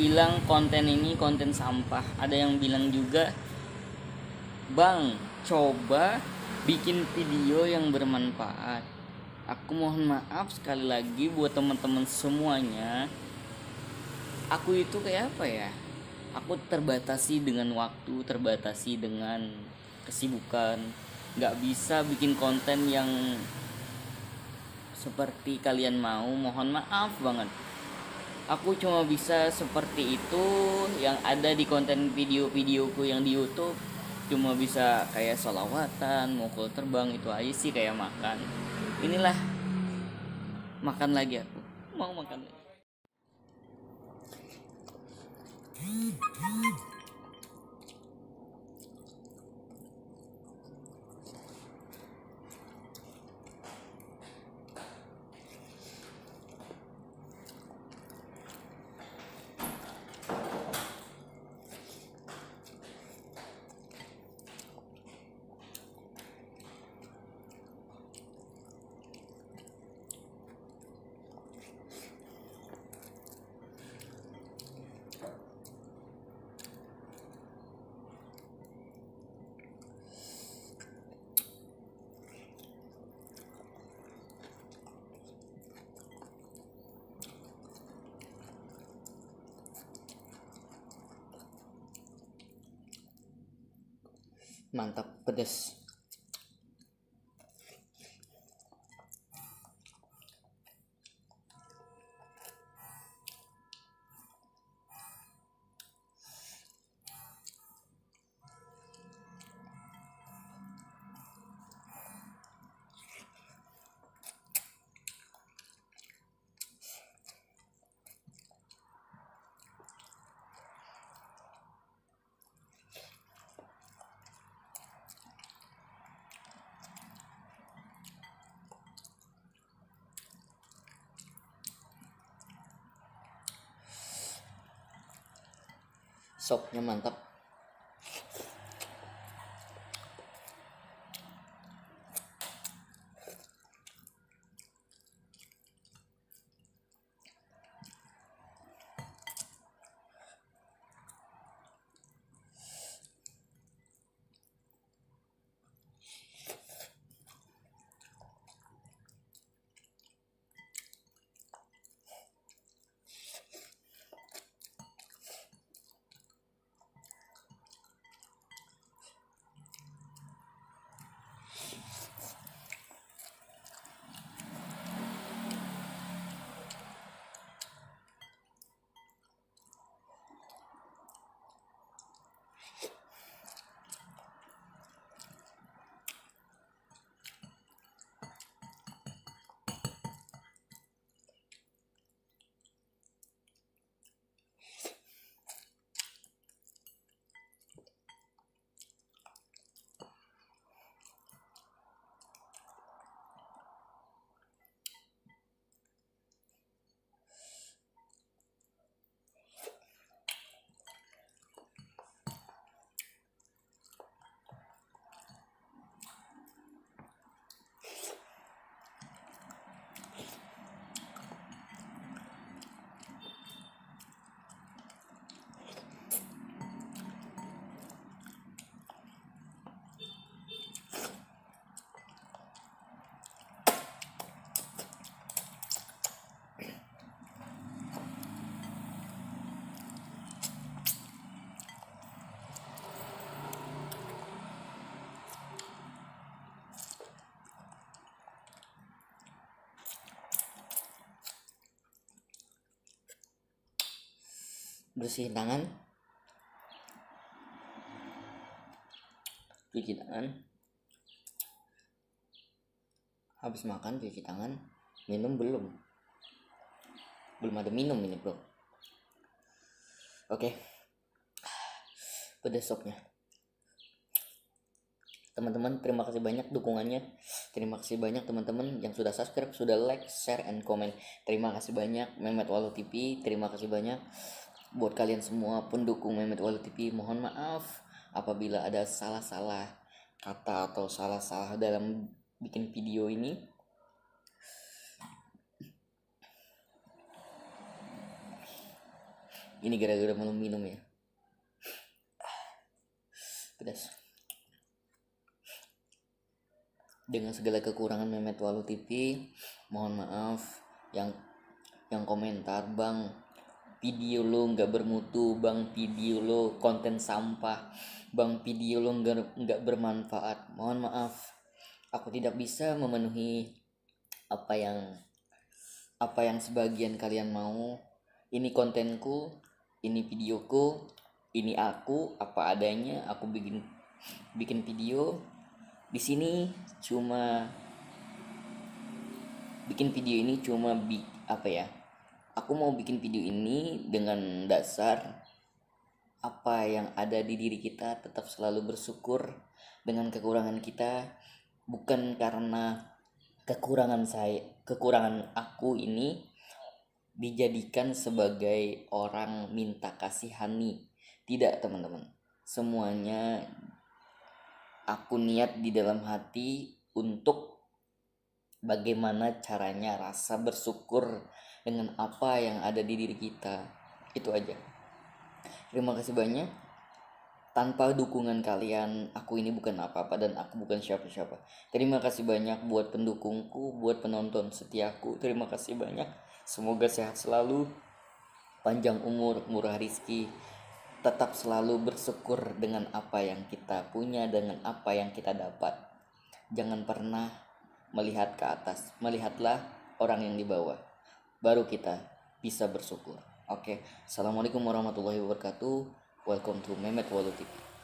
bilang konten ini konten sampah ada yang bilang juga bang coba bikin video yang bermanfaat aku mohon maaf sekali lagi buat teman-teman semuanya aku itu kayak apa ya aku terbatasi dengan waktu terbatasi dengan kesibukan nggak bisa bikin konten yang seperti kalian mau mohon maaf banget aku cuma bisa seperti itu yang ada di konten video-videoku yang di YouTube cuma bisa kayak solawatan, mukul terbang itu aja sih kayak makan. Inilah makan lagi aku mau makan lagi. mantap pedes sopnya mantap bersihin tangan cuci tangan habis makan cuci tangan minum belum belum ada minum ini bro oke okay. soknya teman-teman terima kasih banyak dukungannya terima kasih banyak teman-teman yang sudah subscribe sudah like share and comment terima kasih banyak Mehmet Walu TV terima kasih banyak buat kalian semua pendukung Mehmet Walu TV mohon maaf apabila ada salah-salah kata atau salah-salah dalam bikin video ini ini gara-gara malam minum ya pedas dengan segala kekurangan Mehmet Walu TV mohon maaf yang yang komentar bang video lo nggak bermutu bang video lo konten sampah bang video lo nggak nggak bermanfaat mohon maaf aku tidak bisa memenuhi apa yang apa yang sebagian kalian mau ini kontenku ini videoku ini aku apa adanya aku bikin bikin video di sini cuma bikin video ini cuma bi apa ya aku mau bikin video ini dengan dasar apa yang ada di diri kita tetap selalu bersyukur dengan kekurangan kita bukan karena kekurangan saya kekurangan aku ini dijadikan sebagai orang minta kasihani tidak teman-teman semuanya aku niat di dalam hati untuk bagaimana caranya rasa bersyukur dengan apa yang ada di diri kita. Itu aja. Terima kasih banyak. Tanpa dukungan kalian, aku ini bukan apa-apa dan aku bukan siapa-siapa. Terima kasih banyak buat pendukungku, buat penonton setiaku. Terima kasih banyak. Semoga sehat selalu, panjang umur, murah rizki. Tetap selalu bersyukur dengan apa yang kita punya, dengan apa yang kita dapat. Jangan pernah melihat ke atas, melihatlah orang yang di bawah. Baru kita bisa bersyukur. Oke, okay. assalamualaikum warahmatullahi wabarakatuh. Welcome to Mehmet Walu